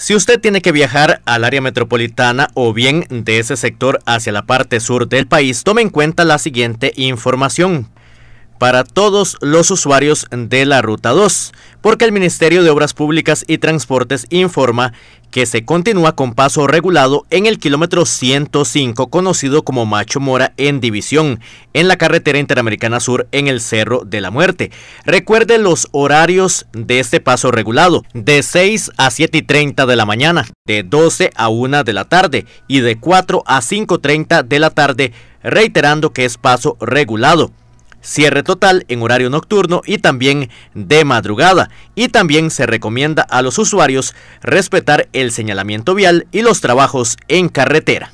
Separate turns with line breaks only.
Si usted tiene que viajar al área metropolitana o bien de ese sector hacia la parte sur del país, tome en cuenta la siguiente información para todos los usuarios de la Ruta 2, porque el Ministerio de Obras Públicas y Transportes informa que se continúa con paso regulado en el kilómetro 105 conocido como Macho Mora en División, en la carretera interamericana sur en el Cerro de la Muerte. Recuerde los horarios de este paso regulado, de 6 a 7 y 30 de la mañana, de 12 a 1 de la tarde y de 4 a 5.30 de la tarde, reiterando que es paso regulado cierre total en horario nocturno y también de madrugada. Y también se recomienda a los usuarios respetar el señalamiento vial y los trabajos en carretera.